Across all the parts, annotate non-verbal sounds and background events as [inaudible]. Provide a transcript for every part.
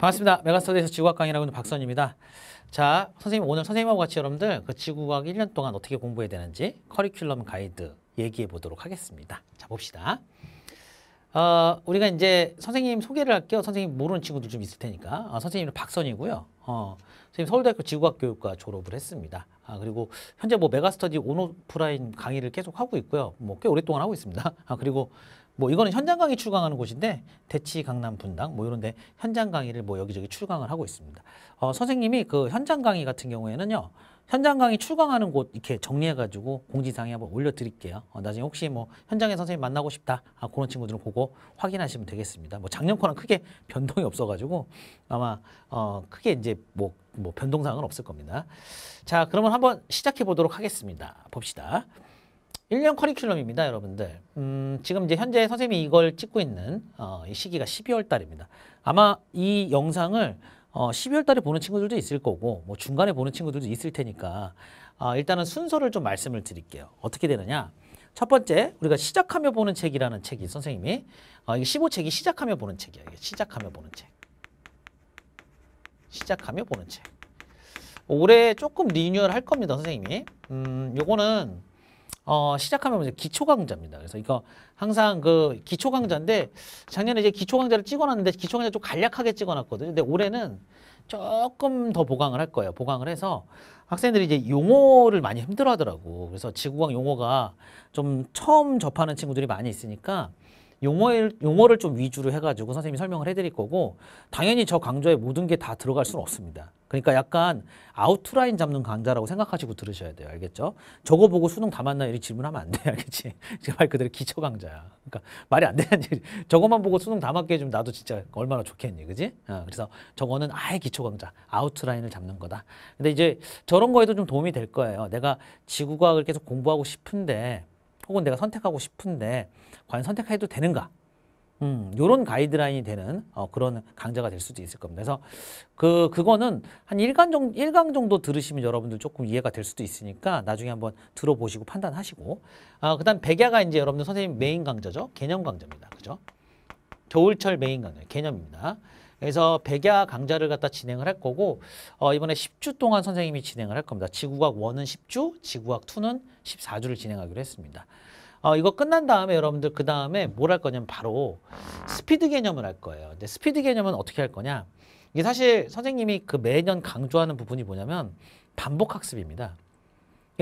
반갑습니다. 메가스터디에서 지구학 강의라고 하는 박선입니다. 자, 선생님 오늘 선생님하고 같이 여러분들 그 지구학 1년 동안 어떻게 공부해야 되는지 커리큘럼 가이드 얘기해 보도록 하겠습니다. 자, 봅시다. 어, 우리가 이제 선생님 소개를 할게요. 선생님 모르는 친구들 좀 있을 테니까. 어, 선생님은 박선이고요. 어, 선생님 서울대학교 지구학교육과 졸업을 했습니다. 아, 그리고 현재 뭐 메가스터디 온오프라인 강의를 계속 하고 있고요. 뭐 꽤 오랫동안 하고 있습니다. 아, 그리고 뭐 이거는 현장 강의 출강하는 곳인데 대치 강남 분당 뭐 이런데 현장 강의를 뭐 여기저기 출강을 하고 있습니다. 어, 선생님이 그 현장 강의 같은 경우에는요. 현장 강의 출강하는 곳 이렇게 정리해가지고 공지사항에 한번 올려드릴게요. 어, 나중에 혹시 뭐 현장에 선생님 만나고 싶다 아, 그런 친구들은 보고 확인하시면 되겠습니다. 뭐 작년 거랑 크게 [laughs] 변동이 없어가지고 아마 어, 크게 이제 뭐, 뭐 변동사항은 없을 겁니다. 자 그러면 한번 시작해 보도록 하겠습니다. 봅시다. 1년 커리큘럼입니다, 여러분들. 음, 지금 이제 현재 선생님이 이걸 찍고 있는 어, 이 시기가 12월 달입니다. 아마 이 영상을 어, 12월 달에 보는 친구들도 있을 거고 뭐 중간에 보는 친구들도 있을 테니까 어, 일단은 순서를 좀 말씀을 드릴게요. 어떻게 되느냐? 첫 번째 우리가 시작하며 보는 책이라는 책이 선생님이 어, 이게 15책이 시작하며 보는 책이에요. 이게 시작하며 보는 책. 시작하며 보는 책. 올해 조금 리뉴얼 할 겁니다, 선생님이. 음, 요거는 어, 시작하면 이제 기초 강좌입니다. 그래서 이거 항상 그 기초 강좌인데 작년에 이제 기초 강좌를 찍어놨는데 기초 강좌 좀 간략하게 찍어놨거든요. 근데 올해는 조금 더 보강을 할 거예요. 보강을 해서 학생들이 이제 용어를 많이 힘들어하더라고. 그래서 지구광 용어가 좀 처음 접하는 친구들이 많이 있으니까 용어를, 용어를 좀 위주로 해가지고 선생님이 설명을 해드릴 거고 당연히 저 강좌에 모든 게 다 들어갈 수는 없습니다. 그러니까 약간 아웃라인 잡는 강좌라고 생각하시고 들으셔야 돼요. 알겠죠? 저거 보고 수능 다 맞나 이런 질문하면 안 돼요. [laughs] 알겠지? 제말 그대로 기초 강좌야. 그러니까 말이 안 되는 얘기 저거만 보고 수능 다 맞게 해주면 나도 진짜 얼마나 좋겠니. 그지? 어, 그래서 저거는 아예 기초 강좌. 아웃라인을 잡는 거다. 근데 이제 저런 거에도 좀 도움이 될 거예요. 내가 지구과학을 계속 공부하고 싶은데 혹은 내가 선택하고 싶은데 과연 선택해도 되는가? 음, 요런 가이드라인이 되는 어, 그런 강좌가 될 수도 있을 겁니다. 그래서 그, 그거는 한 1강 정도, 1강 정도 들으시면 여러분들 조금 이해가 될 수도 있으니까 나중에 한번 들어보시고 판단하시고. 아, 그 다음 백야가 이제 여러분들 선생님 메인 강좌죠. 개념 강좌입니다. 그죠? 겨울철 메인 강좌, 개념입니다. 그래서 백야 강좌를 갖다 진행을 할 거고 어, 이번에 10주 동안 선생님이 진행을 할 겁니다. 지구과학 1은 10주, 지구과학 2는 14주를 진행하기로 했습니다. 어, 이거 끝난 다음에 여러분들 그 다음에 뭘 할 거냐면 바로 스피드 개념을 할 거예요. 근데 스피드 개념은 어떻게 할 거냐? 이게 사실 선생님이 그 매년 강조하는 부분이 뭐냐면 반복 학습입니다.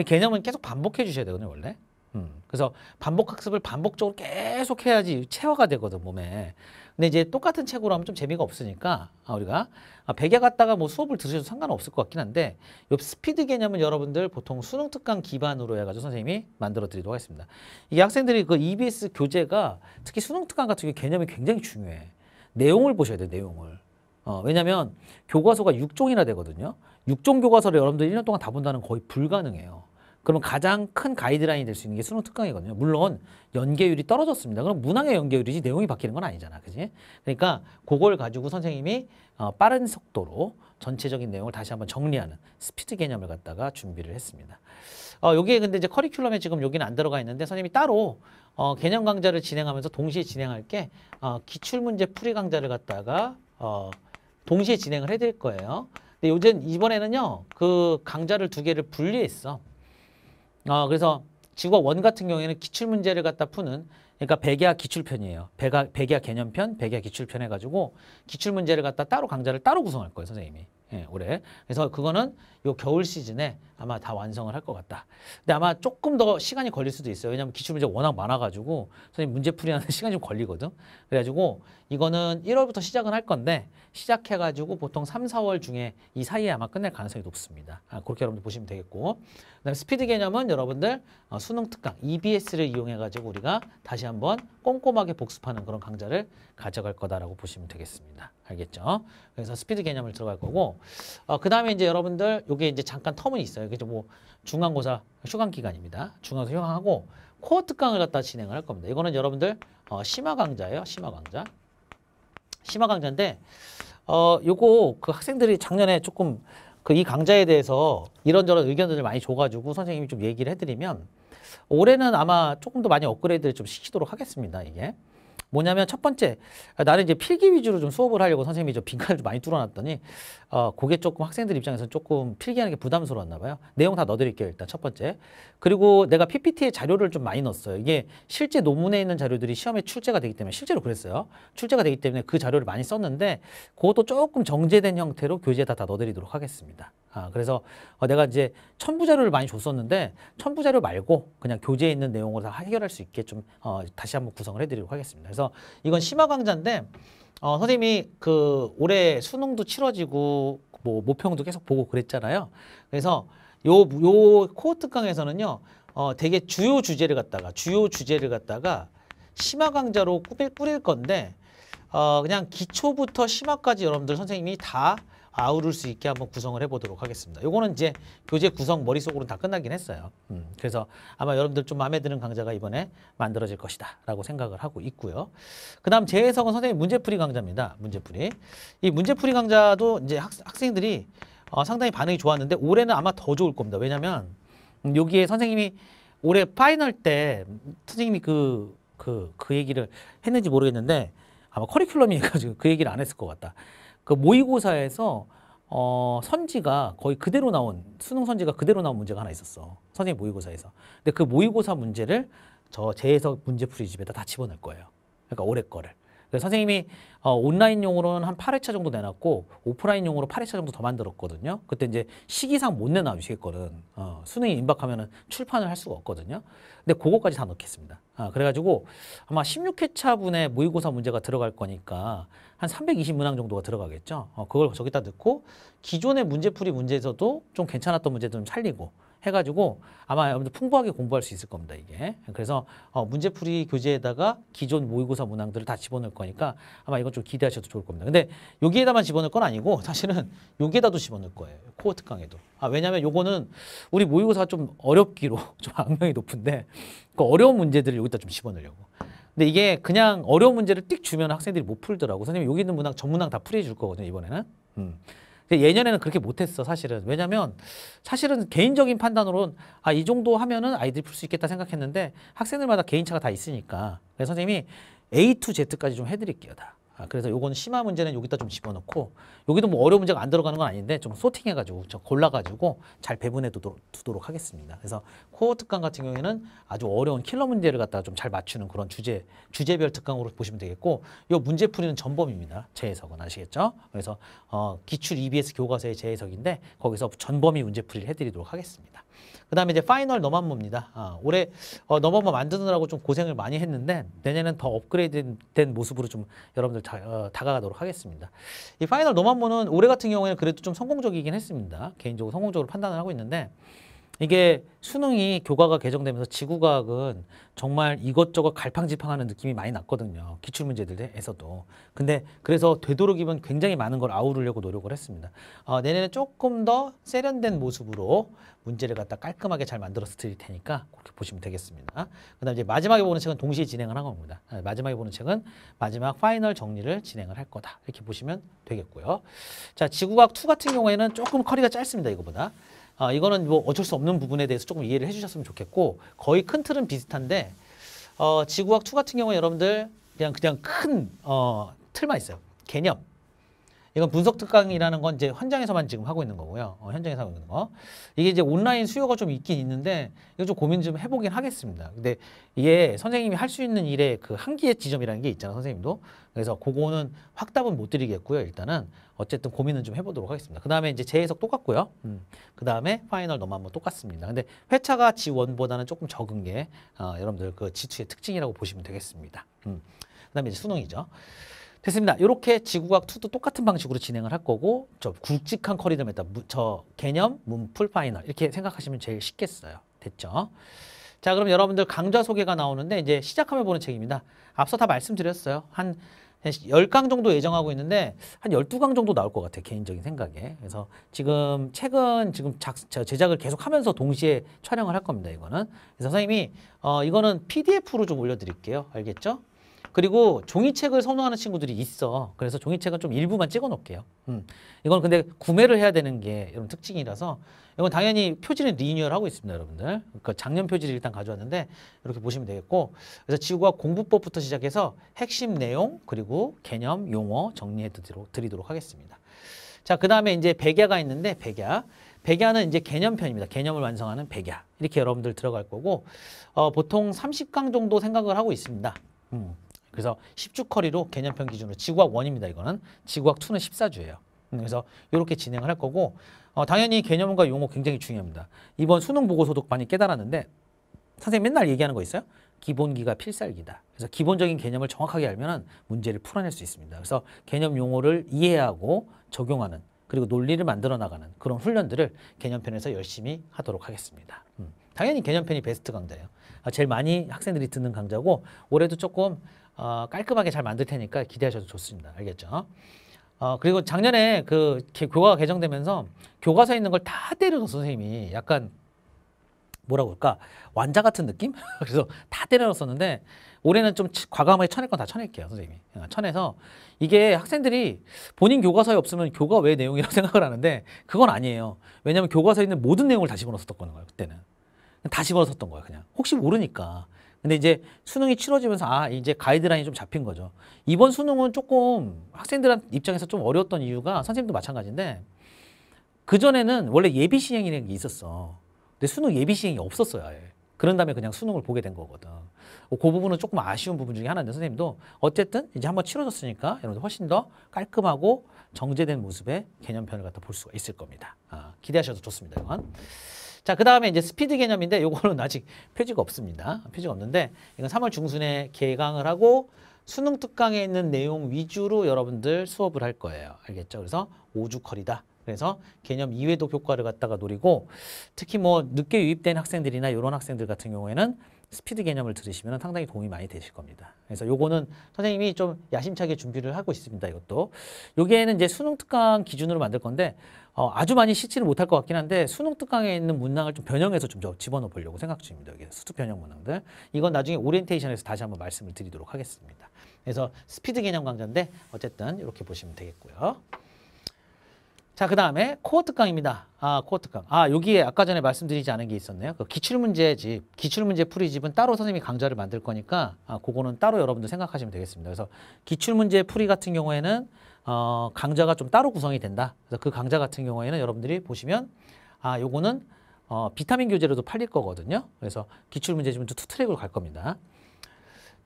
개념은 계속 반복해 주셔야 되거든요, 원래. 음. 그래서 반복 학습을 반복적으로 계속 해야지 체화가 되거든 몸에. 근데 이제 똑같은 책으로 하면 좀 재미가 없으니까 아, 우리가 아, 백야 갔다가 뭐 수업을 들으셔도 상관없을 것 같긴 한데 요 스피드 개념은 여러분들 보통 수능 특강 기반으로 해가지고 선생님이 만들어 드리도록 하겠습니다. 이 학생들이 그 EBS 교재가 특히 수능 특강 같은 게 개념이 굉장히 중요해. 내용을 보셔야 돼 내용을. 어, 왜냐면 하 교과서가 육종이나 되거든요. 육종 교과서를 여러분들 이년 동안 다 본다는 거의 불가능해요. 그럼 가장 큰 가이드라인이 될 수 있는 게 수능 특강이거든요. 물론 연계율이 떨어졌습니다. 그럼 문항의 연계율이지 내용이 바뀌는 건 아니잖아. 그지? 그러니까 그걸 가지고 선생님이 어, 빠른 속도로 전체적인 내용을 다시 한번 정리하는 스피드 개념을 갖다가 준비를 했습니다. 어, 여기에 근데 이제 커리큘럼에 지금 여기는 안 들어가 있는데 선생님이 따로 어, 개념 강좌를 진행하면서 동시에 진행할 게 어, 기출문제 풀이 강좌를 갖다가 어, 동시에 진행을 해드릴 거예요. 근데 요즘 이번에는요 그 강좌를 두 개를 분리했어. 어, 그래서 지구와 원 같은 경우에는 기출 문제를 갖다 푸는 그러니까 백야 기출편이에요. 백야, 백야 개념편, 백야 기출편 해가지고 기출 문제를 갖다 따로 강좌를 따로 구성할 거예요, 선생님이. 예, 올해. 그래서 그거는 요 겨울 시즌에 아마 다 완성을 할 것 같다. 근데 아마 조금 더 시간이 걸릴 수도 있어요. 왜냐하면 기출 문제 워낙 많아가지고 선생님 문제 풀이하는 [laughs] 시간이 좀 걸리거든. 그래가지고 이거는 1월부터 시작은 할 건데 시작해가지고 보통 3, 4월 중에 이 사이에 아마 끝낼 가능성이 높습니다. 아, 그렇게 여러분들 보시면 되겠고 그다음에 스피드 개념은 여러분들 어, 수능 특강 EBS를 이용해가지고 우리가 다시 한번 꼼꼼하게 복습하는 그런 강좌를 가져갈 거다라고 보시면 되겠습니다. 알겠죠? 그래서 스피드 개념을 들어갈 거고 어, 그 다음에 이제 여러분들 이게 이제 잠깐 텀은 있어요. 그래뭐 중간고사 휴강 기간입니다. 중간고사 휴강하고 코어 특강을 갖다 진행을 할 겁니다. 이거는 여러분들 어, 심화 강좌예요. 심화 강좌. 심화 강좌인데 어 요거 그 학생들이 작년에 조금 그 이 강좌에 대해서 이런저런 의견들을 많이 줘가지고 선생님이 좀 얘기를 해드리면 올해는 아마 조금 더 많이 업그레이드를 좀 시키도록 하겠습니다. 이게. 뭐냐면 첫 번째, 나는 이제 필기 위주로 좀 수업을 하려고 선생님이 저 빈칸을 좀 많이 뚫어놨더니 어, 그게 조금 학생들 입장에서는 조금 필기하는 게 부담스러웠나 봐요. 내용 다 넣어드릴게요, 일단 첫 번째. 그리고 내가 PPT에 자료를 좀 많이 넣었어요. 이게 실제 논문에 있는 자료들이 시험에 출제가 되기 때문에 실제로 그랬어요. 출제가 되기 때문에 그 자료를 많이 썼는데 그것도 조금 정제된 형태로 교재에다 다 넣어드리도록 하겠습니다. 아, 그래서 어, 내가 이제 첨부 자료를 많이 줬었는데 첨부 자료 말고 그냥 교재에 있는 내용으로 다 해결할 수 있게 좀 어, 다시 한번 구성을 해드리도록 하겠습니다. 그래서 이건 심화 강좌인데 어, 선생님이 그 올해 수능도 치러지고 뭐 모평도 계속 보고 그랬잖아요. 그래서 요요 코어트 강에서는요. 어, 되게 주요 주제를 갖다가 주요 주제를 갖다가 심화 강좌로 꾸밀, 꾸릴 건데 어, 그냥 기초부터 심화까지 여러분들 선생님이 다 아우를 수 있게 한번 구성을 해보도록 하겠습니다. 요거는 이제 교재 구성 머릿속으로 다 끝나긴 했어요. 음, 그래서 아마 여러분들 좀 마음에 드는 강좌가 이번에 만들어질 것이다 라고 생각을 하고 있고요. 그 다음 재해석은 선생님 문제풀이 강좌입니다. 문제풀이. 이 문제풀이 강좌도 이제 학, 생들이 어, 상당히 반응이 좋았는데 올해는 아마 더 좋을 겁니다. 왜냐면 음, 여기에 선생님이 올해 파이널 때 선생님이 그, 그, 그 얘기를 했는지 모르겠는데 아마 커리큘럼이니까 그 얘기를 안 했을 것 같다. 그 모의고사에서 어, 선지가 거의 그대로 나온 수능 선지가 그대로 나온 문제가 하나 있었어. 선생님 모의고사에서. 근데 그 모의고사 문제를 저 재해석 문제풀이 집에다 다 집어넣을 거예요. 그러니까 올해 거를. 선생님이 어, 온라인 용으로는 한 8회차 정도 내놨고 오프라인 용으로 8회차 정도 더 만들었거든요. 그때 이제 시기상 못 내놔주시겠거든. 어, 수능이 임박하면 출판을 할 수가 없거든요. 근데 그거까지 다 넣겠습니다. 아, 그래가지고 아마 16회차 분의 모의고사 문제가 들어갈 거니까 한 320문항 정도가 들어가겠죠. 어, 그걸 저기다 넣고 기존의 문제풀이 문제에서도 좀 괜찮았던 문제 좀 살리고 해가지고 아마 여러분들 풍부하게 공부할 수 있을 겁니다, 이게. 그래서 어, 문제풀이 교재에다가 기존 모의고사 문항들을 다 집어넣을 거니까 아마 이건 좀 기대하셔도 좋을 겁니다. 근데 여기에다만 집어넣을 건 아니고 사실은 여기에다도 집어넣을 거예요. 코어특 강에도. 아, 왜냐면 요거는 우리 모의고사가 좀 어렵기로 [laughs] 좀 악명이 높은데 그 어려운 문제들을 여기다 좀 집어넣으려고. 근데 이게 그냥 어려운 문제를 띡 주면 학생들이 못 풀더라고. 선생님 여기 있는 문항 전 문항 다 풀이해 줄 거거든요, 이번에는. 음. 그 예년에는 그렇게 못했어 사실은 왜냐면 사실은 개인적인 판단으로는 아이 정도 하면은 아이들이 풀 수 있겠다 생각했는데 학생들마다 개인차가 다 있으니까 그래서 선생님이 A to Z까지 좀 해드릴게요 다 아, 그래서 요건 심화 문제는 여기다 좀 집어넣고 여기도 뭐 어려운 문제가 안 들어가는 건 아닌데 좀 소팅해가지고 저 골라가지고 잘 배분해 두도록, 두도록 하겠습니다. 그래서 코어 특강 같은 경우에는 아주 어려운 킬러 문제를 갖다가 좀 잘 맞추는 그런 주제 주제별 특강으로 보시면 되겠고 요 문제 풀이는 전범입니다. 재해석은 아시겠죠? 그래서 어, 기출 EBS 교과서의 재해석인데 거기서 전범위 문제 풀이를 해드리도록 하겠습니다. 그 다음에 이제 파이널 너만모입니다 아, 올해 어, 넘한모 만드느라고 좀 고생을 많이 했는데 내년엔 더 업그레이드 된 모습으로 좀 여러분들 다, 어, 가도록 하겠습니다. 이 파이널 노만보는 올해 같은 경우에는 그래도 좀 성공적이긴 했습니다. 개인적으로 성공적으로 판단을 하고 있는데 이게 수능이 교과가 개정되면서 지구과학은 정말 이것저것 갈팡지팡하는 느낌이 많이 났거든요. 기출문제들에서도. 근데 그래서 되도록이면 굉장히 많은 걸 아우르려고 노력을 했습니다. 어, 내년에 조금 더 세련된 모습으로 문제를 갖다 깔끔하게 잘 만들어서 드릴 테니까 그렇게 보시면 되겠습니다. 그 다음 이제 마지막에 보는 책은 동시에 진행을 한 겁니다. 어, 마지막에 보는 책은 마지막 파이널 정리를 진행을 할 거다. 이렇게 보시면 되겠고요. 자, 지구과학 2 같은 경우에는 조금 커리가 짧습니다. 이거보다. 아, 이거는 뭐 어쩔 수 없는 부분에 대해서 조금 이해를 해주셨으면 좋겠고 거의 큰 틀은 비슷한데 어, 지구학 2 같은 경우에 여러분들 그냥 그냥 큰 어, 틀만 있어요. 개념. 이건 분석 특강이라는 건 이제 현장에서만 지금 하고 있는 거고요. 어, 현장에서 하고 있는 거. 이게 이제 온라인 수요가 좀 있긴 있는데 이거 좀 고민 좀 해보긴 하겠습니다. 근데 이게 선생님이 할 수 있는 일의 그 한계의 지점이라는 게 있잖아요. 선생님도. 그래서 그거는 확답은 못 드리겠고요. 일단은 어쨌든 고민은 좀 해보도록 하겠습니다. 그 다음에 이제 재해석 똑같고요. 음. 그 다음에 파이널 너무 한번 똑같습니다. 근데 회차가 지원보다는 조금 적은 게 어, 여러분들 그 지투의 특징이라고 보시면 되겠습니다. 음. 그 다음에 이제 수능이죠. 됐습니다. 이렇게 지구과학 2도 똑같은 방식으로 진행을 할 거고 저 굵직한 커리덤에다 저 개념, 문 풀, 파이널 이렇게 생각하시면 제일 쉽겠어요. 됐죠? 자 그럼 여러분들 강좌 소개가 나오는데 이제 시작하면 보는 책입니다. 앞서 다 말씀드렸어요. 한1 0강 정도 예정하고 있는데 한1 2강 정도 나올 것 같아요. 개인적인 생각에. 그래서 지금 책은 지금 작, 제작을 계속 하면서 동시에 촬영을 할 겁니다. 이거는. 그래서 선생님이 어, 이거는 PDF로 좀 올려드릴게요. 알겠죠? 그리고 종이책을 선호하는 친구들이 있어. 그래서 종이책은 좀 일부만 찍어 놓을게요. 음. 이건 근데 구매를 해야 되는 게 이런 특징이라서 이건 당연히 표지는 리뉴얼하고 있습니다, 여러분들. 그 작년 표지를 일단 가져왔는데 이렇게 보시면 되겠고 그래서 지구과 공부법부터 시작해서 핵심 내용 그리고 개념, 용어 정리해 드리도록 하겠습니다. 자, 그 다음에 이제 백야가 있는데 백야. 백야는 이제 개념편입니다. 개념을 완성하는 백야. 이렇게 여러분들 들어갈 거고 어, 보통 30강 정도 생각을 하고 있습니다. 음. 그래서 10주 커리로 개념편 기준으로 지구학 1입니다 이거는. 지구학 2는 14주예요. 음, 그래서 이렇게 진행을 할 거고 어, 당연히 개념과 용어 굉장히 중요합니다. 이번 수능 보고서도 많이 깨달았는데 선생님 맨날 얘기하는 거 있어요? 기본기가 필살기다. 그래서 기본적인 개념을 정확하게 알면 문제를 풀어낼 수 있습니다. 그래서 개념 용어를 이해하고 적용하는 그리고 논리를 만들어 나가는 그런 훈련들을 개념편에서 열심히 하도록 하겠습니다. 음, 당연히 개념편이 베스트 강좌예요. 아, 제일 많이 학생들이 듣는 강좌고 올해도 조금 어, 깔끔하게 잘 만들 테니까 기대하셔도 좋습니다. 알겠죠? 어, 그리고 작년에 그 교과가 개정되면서 교과서에 있는 걸 다 때려서 선생님이 약간 뭐라고 할까 완자 같은 느낌? [laughs] 그래서 다 때려놨었는데 올해는 좀 과감하게 쳐낼 건 다 쳐낼게요 선생님이 어, 쳐내서 이게 학생들이 본인 교과서에 없으면 교과 외 내용이라고 [laughs] 생각을 하는데 그건 아니에요 왜냐하면 교과서에 있는 모든 내용을 다 집어넣었었던 거예요 그때는 다 집어넣었던 거예요 그냥 혹시 모르니까 근데 이제 수능이 치러지면서 아 이제 가이드라인이 좀 잡힌 거죠. 이번 수능은 조금 학생들 입장에서 좀 어려웠던 이유가 선생님도 마찬가지인데 그전에는 원래 예비 시행이라는 게 있었어. 근데 수능 예비 시행이 없었어요. 아예. 그런 다음에 그냥 수능을 보게 된 거거든. 그 부분은 조금 아쉬운 부분 중에 하나인데 선생님도 어쨌든 이제 한번 치러졌으니까 여러분들 훨씬 더 깔끔하고 정제된 모습의 개념편을 갖다 볼 수가 있을 겁니다. 아, 기대하셔도 좋습니다. 이건. 자, 그 다음에 이제 스피드 개념인데 요거는 아직 표지가 없습니다. 표지가 없는데 이건 3월 중순에 개강을 하고 수능 특강에 있는 내용 위주로 여러분들 수업을 할 거예요. 알겠죠? 그래서 오주컬이다. 그래서 개념 이외도 교과를 갖다가 노리고 특히 뭐 늦게 유입된 학생들이나 이런 학생들 같은 경우에는 스피드 개념을 들으시면 상당히 도움이 많이 되실 겁니다. 그래서 요거는 선생님이 좀 야심차게 준비를 하고 있습니다. 이것도. 여기에는 이제 수능 특강 기준으로 만들 건데 어, 아주 많이 시치를 못할 것 같긴 한데 수능 특강에 있는 문항을 좀 변형해서 좀 집어넣어 보려고 생각 중입니다. 이게 수특 변형 문항들. 이건 나중에 오리엔테이션에서 다시 한번 말씀을 드리도록 하겠습니다. 그래서 스피드 개념 강좌인데 어쨌든 이렇게 보시면 되겠고요. 자, 그 다음에 코어특강입니다 아, 코어트강. 아, 여기에 아까 전에 말씀드리지 않은 게 있었네요. 그 기출문제집, 기출문제 풀이집은 따로 선생님이 강좌를 만들 거니까 아, 그거는 따로 여러분들 생각하시면 되겠습니다. 그래서 기출문제 풀이 같은 경우에는 어, 강좌가 좀 따로 구성이 된다. 그래서 그 강좌 같은 경우에는 여러분들이 보시면 아, 요거는 어, 비타민 교재로도 팔릴 거거든요. 그래서 기출문제집은 두 트랙으로 갈 겁니다.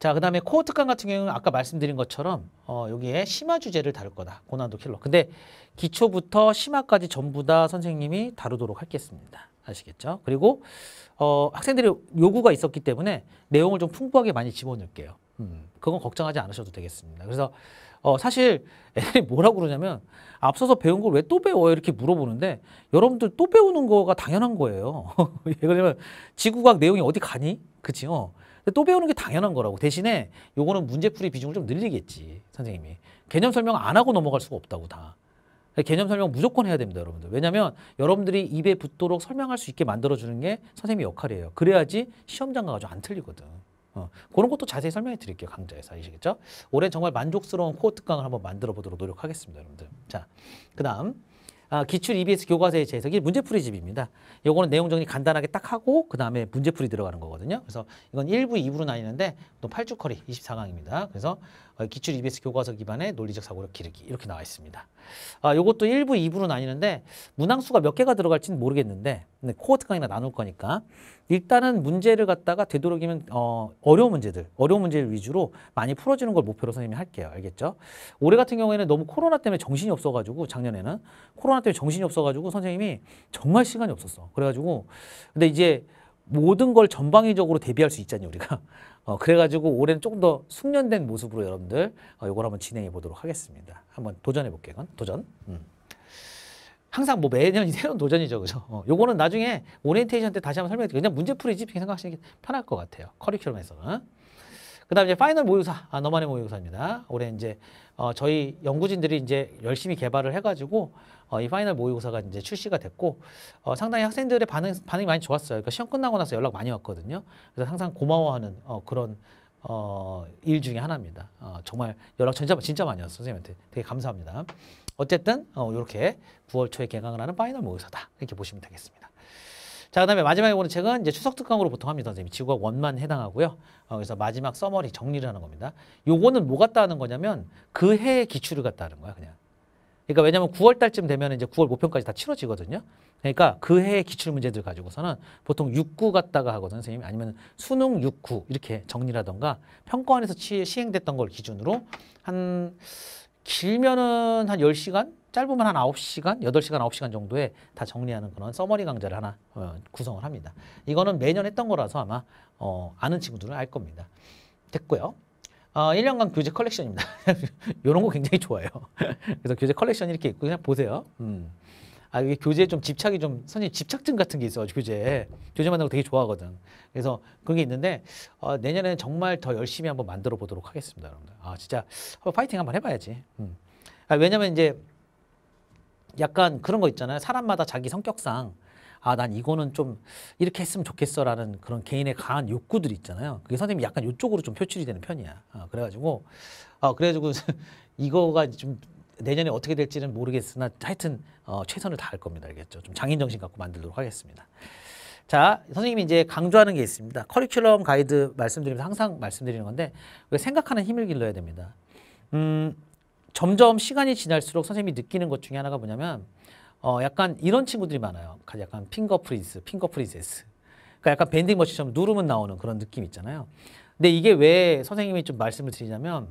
자, 그 다음에 코어특강 같은 경우는 아까 말씀드린 것처럼 어, 여기에 심화 주제를 다룰 거다. 고난도 킬러. 근데 기초부터 심화까지 전부 다 선생님이 다루도록 하겠습니다. 아시겠죠? 그리고 어, 학생들이 요구가 있었기 때문에 내용을 좀 풍부하게 많이 집어넣을게요. 음, 그건 걱정하지 않으셔도 되겠습니다. 그래서 어, 사실 애들이 뭐라고 그러냐면 앞서서 배운 걸 왜 또 배워요? 이렇게 물어보는데 여러분들 또 배우는 거가 당연한 거예요. [laughs] 왜냐면 지구과학 내용이 어디 가니? 그치? 어. 또 배우는 게 당연한 거라고. 대신에 요거는 문제풀이 비중을 좀 늘리겠지. 선생님이. 개념 설명 안 하고 넘어갈 수가 없다고 다. 개념 설명 무조건 해야 됩니다, 여러분들. 왜냐면 여러분들이 입에 붙도록 설명할 수 있게 만들어주는 게 선생님의 역할이에요. 그래야지 시험장 가가지고 안 틀리거든. 어, 그런 것도 자세히 설명해 드릴게요, 강좌에서. 아시겠죠? 올해 정말 만족스러운 코어 특강을 한번 만들어 보도록 노력하겠습니다, 여러분들. 자, 그 다음. 아, 기출 EBS 교과서의 재석이 문제풀이 집입니다. 요거는 내용 정리 간단하게 딱 하고 그 다음에 문제풀이 들어가는 거거든요. 그래서 이건 1부, 2부로 나뉘는데 또 8주 커리 24강입니다. 그래서 어, 기출 EBS 교과서 기반의 논리적 사고력 기르기 이렇게 나와 있습니다. 아, 요것도 1부, 2부로 나뉘는데 문항수가 몇 개가 들어갈지는 모르겠는데 근데 코어트 강의나 나눌 거니까 일단은 문제를 갖다가 되도록이면 어, 어려운 문제들, 어려운 문제를 위주로 많이 풀어주는 걸 목표로 선생님이 할게요. 알겠죠? 올해 같은 경우에는 너무 코로나 때문에 정신이 없어가지고 작년에는 코로나 때문에 정신이 없어가지고 선생님이 정말 시간이 없었어. 그래가지고 근데 이제 모든 걸 전방위적으로 대비할 수있잖아요 우리가. [laughs] 어, 그래가지고 올해는 조금 더 숙련된 모습으로 여러분들 어, 이걸 한번 진행해 보도록 하겠습니다. 한번 도전해 볼게요. 그건 도전. 음. 항상 뭐 매년 새로운 [laughs] 도전이죠, 그죠? 어, 요거는 나중에 오리엔테이션 때 다시 한번 설명해 드릴게요. 그냥 문제풀이집 생각하시는 게 편할 것 같아요. 커리큘럼에서는. 그 다음에 파이널 모의고사, 아, 너만의 모의고사입니다. 올해 이제, 어, 저희 연구진들이 이제 열심히 개발을 해가지고, 어, 이 파이널 모의고사가 이제 출시가 됐고, 어, 상당히 학생들의 반응, 반응이 많이 좋았어요. 그러니까 시험 끝나고 나서 연락 많이 왔거든요. 그래서 항상 고마워하는, 어, 그런, 어, 일 중에 하나입니다. 어, 정말 연락 진짜, 진짜 많이 왔어요. 선생님한테. 되게 감사합니다. 어쨌든, 어, 이렇게 9월 초에 개강을 하는 파이널 모의고사다. 이렇게 보시면 되겠습니다. 자, 그다음에 마지막에 보는 책은 이제 추석 특강으로 보통 합니다, 선생님. 지구학 원만 해당하고요. 어, 그래서 마지막 서머리 정리를 하는 겁니다. 요거는 뭐 같다 는 거냐면 그 해의 기출을 갖다 하는 거야, 그냥. 그러니까 왜냐면 9월 달쯤 되면 이제 9월 모평까지 다 치러지거든요. 그러니까 그 해의 기출 문제들 가지고서는 보통 6구 갔다가 하거든 선생님. 아니면 수능 6구 이렇게 정리라던가 평가원에서 시행됐던 걸 기준으로 한 길면은 한 10시간? 짧으면 한 9시간, 8시간, 9시간 정도에 다 정리하는 그런 서머리 강좌를 하나 어, 구성을 합니다. 이거는 매년 했던 거라서 아마 어, 아는 친구들은 알 겁니다. 됐고요. 어, 1년간 교재 컬렉션입니다. 이런 [laughs] 거 굉장히 좋아요. [laughs] 그래서 교재 컬렉션 이렇게 있고 그냥 보세요. 음. 아 이게 교재에 좀 집착이 좀 선생님 집착증 같은 게 있어 교재에 교재 만드는 거 되게 좋아하거든 그래서 그런 게 있는데 어, 내년에는 정말 더 열심히 한번 만들어 보도록 하겠습니다 여러분들 아 진짜 한번 파이팅 한번 해봐야지 음. 아, 왜냐면 이제 약간 그런 거 있잖아요 사람마다 자기 성격상 아, 난 이거는 좀 이렇게 했으면 좋겠어라는 그런 개인의 강한 욕구들이 있잖아요. 그게 선생님이 약간 이쪽으로 좀 표출이 되는 편이야. 아, 그래가지고, 아 그래가지고 [laughs] 이거가 좀 내년에 어떻게 될지는 모르겠으나 하여튼 어, 최선을 다할 겁니다. 알겠죠? 좀 장인 정신 갖고 만들도록 하겠습니다. 자, 선생님이 이제 강조하는 게 있습니다. 커리큘럼 가이드 말씀드리면서 항상 말씀드리는 건데 생각하는 힘을 길러야 됩니다. 음, 점점 시간이 지날수록 선생님이 느끼는 것 중에 하나가 뭐냐면 어, 약간 이런 친구들이 많아요. 약간 핑거 프린스, 핑거 프린세스. 그러니까 약간 밴딩 머신처럼 누르면 나오는 그런 느낌 있잖아요. 근데 이게 왜 선생님이 좀 말씀을 드리냐면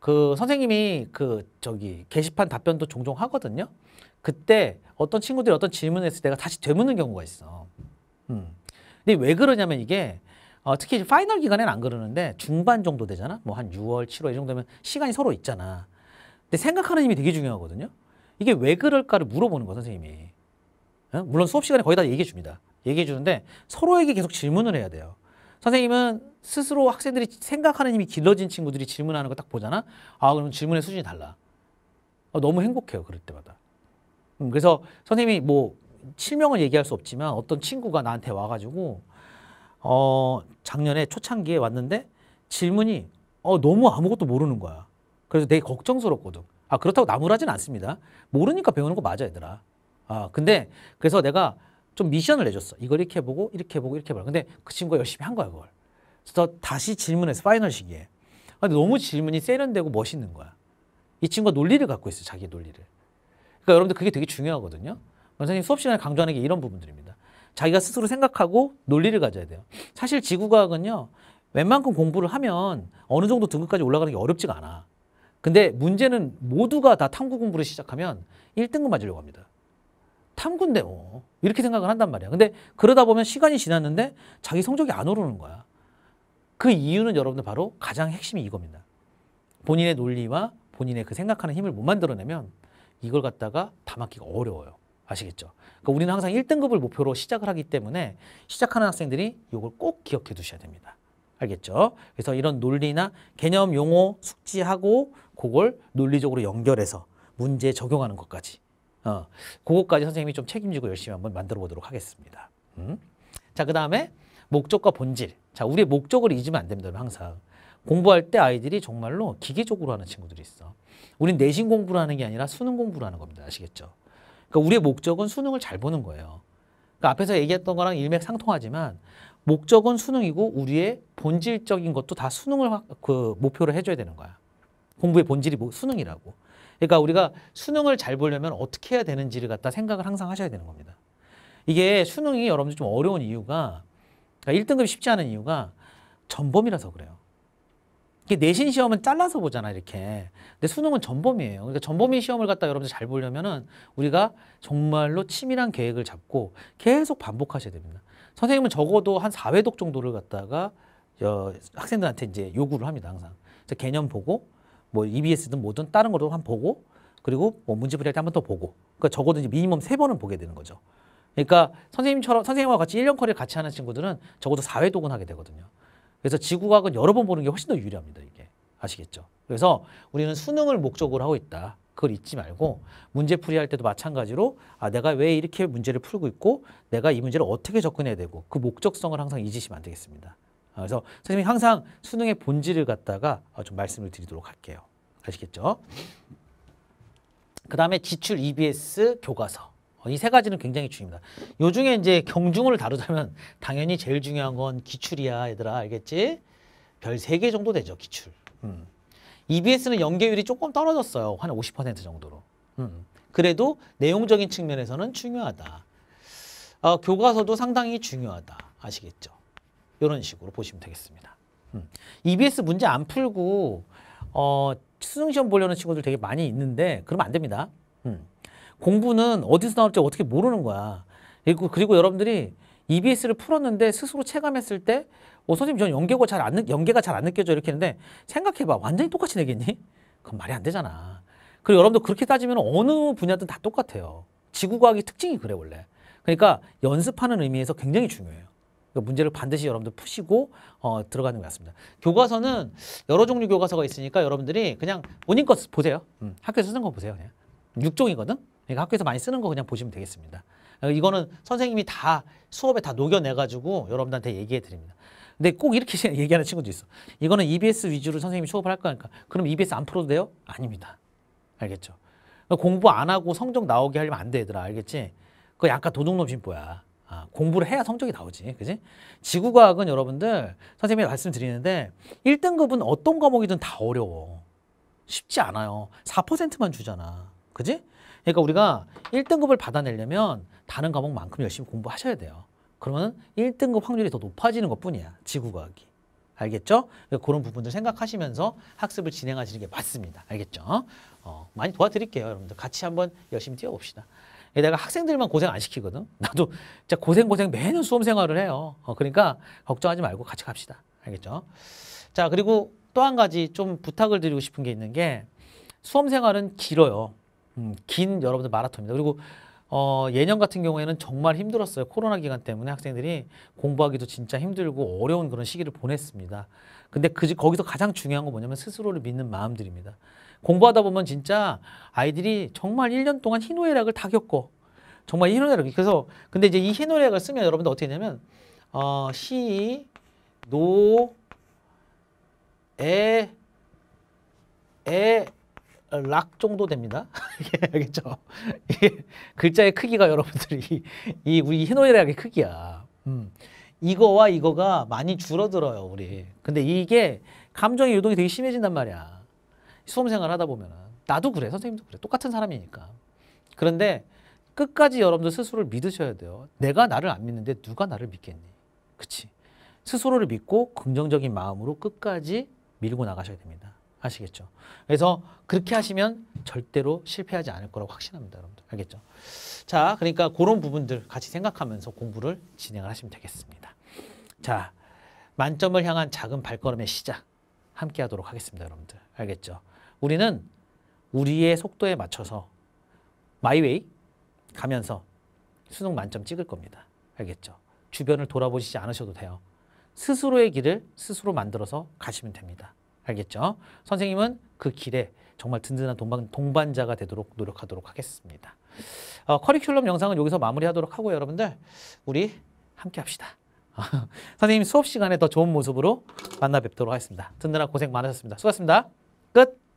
그 선생님이 그 저기 게시판 답변도 종종 하거든요. 그때 어떤 친구들이 어떤 질문을 했을 때가 다시 되묻는 경우가 있어. 음. 근데 왜 그러냐면 이게 어, 특히 파이널 기간에는 안 그러는데 중반 정도 되잖아. 뭐 한 6월, 7월 이 정도 면 시간이 서로 있잖아. 근데 생각하는 힘이 되게 중요하거든요. 이게 왜 그럴까를 물어보는 거야, 선생님이. 어? 물론 수업 시간에 거의 다 얘기해 줍니다. 얘기해 주는데 서로에게 계속 질문을 해야 돼요. 선생님은 스스로 학생들이 생각하는 힘이 길러진 친구들이 질문하는 거 딱 보잖아. 아, 그러면 질문의 수준이 달라. 아, 너무 행복해요. 그럴 때마다. 음, 그래서 선생님이 뭐실명을 얘기할 수 없지만 어떤 친구가 나한테 와가지고 어, 작년에 초창기에 왔는데 질문이 어, 너무 아무것도 모르는 거야. 그래서 되게 걱정스럽거든. 아, 그렇다고 나무라진 않습니다. 모르니까 배우는 거 맞아, 얘들아. 아, 근데 그래서 내가 좀 미션을 내줬어. 이걸 이렇게 해보고, 이렇게 해보고, 이렇게 해봐라 근데 그 친구가 열심히 한 거야, 그걸. 그래서 다시 질문해서 파이널 시기에. 아, 근데 너무 질문이 세련되고 멋있는 거야. 이 친구가 논리를 갖고 있어, 요 자기 논리를. 그러니까 여러분들 그게 되게 중요하거든요. 선생님 수업 시간에 강조하는 게 이런 부분들입니다. 자기가 스스로 생각하고 논리를 가져야 돼요. 사실 지구과학은요. 웬만큼 공부를 하면 어느 정도 등급까지 올라가는 게 어렵지가 않아. 근데 문제는 모두가 다 탐구 공부를 시작하면 1등급 맞으려고 합니다. 탐구인데 뭐 이렇게 생각을 한단 말이야. 근데 그러다 보면 시간이 지났는데 자기 성적이 안 오르는 거야. 그 이유는 여러분들 바로 가장 핵심이 이겁니다. 본인의 논리와 본인의 그 생각하는 힘을 못 만들어내면 이걸 갖다가 담아기가 어려워요. 아시겠죠? 그러니까 우리는 항상 1등급을 목표로 시작을 하기 때문에 시작하는 학생들이 이걸 꼭 기억해 두셔야 됩니다. 알겠죠? 그래서 이런 논리나 개념, 용어, 숙지하고 그걸 논리적으로 연결해서 문제에 적용하는 것까지 어, 그것까지 선생님이 좀 책임지고 열심히 한번 만들어 보도록 하겠습니다. 음? 자, 그 다음에 목적과 본질 자, 우리의 목적을 잊으면 안 됩니다, 항상. 공부할 때 아이들이 정말로 기계적으로 하는 친구들이 있어. 우린 내신 공부를 하는 게 아니라 수능 공부를 하는 겁니다. 아시겠죠? 그러니까 우리의 목적은 수능을 잘 보는 거예요. 그러니까 앞에서 얘기했던 거랑 일맥상통하지만 목적은 수능이고 우리의 본질적인 것도 다 수능을 그 목표로 해줘야 되는 거야. 공부의 본질이 뭐 수능이라고. 그러니까 우리가 수능을 잘 보려면 어떻게 해야 되는지를 갖다 생각을 항상 하셔야 되는 겁니다. 이게 수능이 여러분들 좀 어려운 이유가 그러니까 1등급이 쉽지 않은 이유가 전범이라서 그래요. 이게 내신 시험은 잘라서 보잖아 이렇게. 근데 수능은 전범이에요. 그러니까 전범인 시험을 갖다 여러분들 잘 보려면은 우리가 정말로 치밀한 계획을 잡고 계속 반복하셔야 됩니다. 선생님은 적어도 한 4회독 정도를 갖다가 어, 학생들한테 이제 요구를 합니다 항상. 개념 보고 뭐 EBS든 뭐든 다른 거로 한 보고 그리고 뭐 문제 풀이 할 때 한번 더 보고 그러니까 적어도 이제 미니멈 세 번은 보게 되는 거죠. 그러니까 선생님처럼 선생님과 같이 1년 커리를 같이 하는 친구들은 적어도 4회 독은하게 되거든요. 그래서 지구과학은 여러 번 보는 게 훨씬 더 유리합니다. 이게 아시겠죠? 그래서 우리는 수능을 목적으로 하고 있다. 그걸 잊지 말고 문제 풀이할 때도 마찬가지로 아 내가 왜 이렇게 문제를 풀고 있고 내가 이 문제를 어떻게 접근해야 되고 그 목적성을 항상 잊으시면 안 되겠습니다. 아, 그래서 선생님이 항상 수능의 본질을 갖다가 아, 좀 말씀을 드리도록 할게요. 아시겠죠? 그 다음에 지출 EBS 교과서 어, 이세 가지는 굉장히 중요합니다. 요 중에 이제 경중을 다루자면 [laughs] 당연히 제일 중요한 건 기출이야 얘들아 알겠지? 별 세 개 정도 되죠 기출. 음. EBS는 연계율이 조금 떨어졌어요. 한 50% 정도로. 음. 그래도 내용적인 측면에서는 중요하다. 어, 교과서도 상당히 중요하다. 아시겠죠? 이런 식으로 보시면 되겠습니다. 음. EBS 문제 안 풀고 어, 수능시험 보려는 친구들 되게 많이 있는데 그러면 안 됩니다. 음. 공부는 어디서 나올지 어떻게 모르는 거야. 그리고, 그리고 여러분들이 EBS를 풀었는데 스스로 체감했을 때 어, 선생님 전 연계가 잘 안, 연계가 잘 안 느껴져 이렇게 했는데 생각해봐. 완전히 똑같이 내겠니? 그건 말이 안 되잖아. 그리고 여러분들 그렇게 따지면 어느 분야든 다 똑같아요. 지구과학의 특징이 그래 원래. 그러니까 연습하는 의미에서 굉장히 중요해요. 그러니까 문제를 반드시 여러분들 푸시고 어, 들어가는 것 같습니다. 교과서는 여러 종류 교과서가 있으니까 여러분들이 그냥 본인 것 보세요. 음, 학교에서 쓰는 거 보세요. 그냥. 6종이거든. 그러니까 학교에서 많이 쓰는 거 그냥 보시면 되겠습니다. 그러니까 이거는 선생님이 다 수업에 다 녹여내가지고 여러분들한테 얘기해 드립니다. 근데 꼭 이렇게 [laughs] 얘기하는 친구도 있어. 이거는 EBS 위주로 선생님이 수업을 할 거니까 그럼 EBS 안 풀어도 돼요? 아닙니다. 알겠죠? 그러니까 공부 안 하고 성적 나오게 하려면 안 돼, 얘들아. 알겠지? 그거 약간 도둑놈 심보야. 아, 공부를 해야 성적이 나오지. 그지? 지구과학은 여러분들 선생님이 말씀드리는데 1등급은 어떤 과목이든 다 어려워. 쉽지 않아요. 4%만 주잖아. 그지? 그러니까 우리가 1등급을 받아내려면 다른 과목만큼 열심히 공부하셔야 돼요. 그러면 1등급 확률이 더 높아지는 것뿐이야. 지구과학이. 알겠죠? 그러니까 그런 부분들 생각하시면서 학습을 진행하시는 게 맞습니다. 알겠죠? 어, 많이 도와드릴게요. 여러분들 같이 한번 열심히 뛰어봅시다. 내가 학생들만 고생 안 시키거든. [laughs] 나도 진짜 고생고생 매년 수험 생활을 해요. 어, 그러니까 걱정하지 말고 같이 갑시다. 알겠죠? 자, 그리고 또 한 가지 좀 부탁을 드리고 싶은 게 있는 게 수험 생활은 길어요. 음, 긴 여러분들 마라톤입니다. 그리고 어, 예년 같은 경우에는 정말 힘들었어요. 코로나 기간 때문에 학생들이 공부하기도 진짜 힘들고 어려운 그런 시기를 보냈습니다. 근데 그, 거기서 가장 중요한 건 뭐냐면 스스로를 믿는 마음들입니다. 공부하다 보면 진짜 아이들이 정말 1년 동안 희노애락을 다 겪고 정말 희노애락. 그래서 근데 이제 이 희노애락을 쓰면 여러분들 어떻게 되냐면 어, 시, 노, 에, 에, 락 정도 됩니다. [laughs] 알겠죠? 글자의 크기가 여러분들이 이 우리 희노애락의 크기야. 음. 이거와 이거가 많이 줄어들어요, 우리. 근데 이게 감정의 유동이 되게 심해진단 말이야. 수험생활 하다 보면 나도 그래, 선생님도 그래. 똑같은 사람이니까. 그런데 끝까지 여러분들 스스로를 믿으셔야 돼요. 내가 나를 안 믿는데 누가 나를 믿겠니? 그치? 스스로를 믿고 긍정적인 마음으로 끝까지 밀고 나가셔야 됩니다. 아시겠죠? 그래서 그렇게 하시면 절대로 실패하지 않을 거라고 확신합니다. 여러분들 알겠죠? 자, 그러니까 그런 부분들 같이 생각하면서 공부를 진행을 하시면 되겠습니다. 자, 만점을 향한 작은 발걸음의 시작 함께 하도록 하겠습니다. 여러분들 알겠죠? 우리는 우리의 속도에 맞춰서 마이웨이 가면서 수능 만점 찍을 겁니다. 알겠죠? 주변을 돌아보시지 않으셔도 돼요. 스스로의 길을 스스로 만들어서 가시면 됩니다. 알겠죠? 선생님은 그 길에 정말 든든한 동반, 자가 되도록 노력하도록 하겠습니다. 어, 커리큘럼 영상은 여기서 마무리하도록 하고요. 여러분들 우리 함께 합시다. [laughs] 선생님 수업 시간에 더 좋은 모습으로 만나 뵙도록 하겠습니다. 든든한 고생 많으셨습니다. 수고하셨습니다. 끝!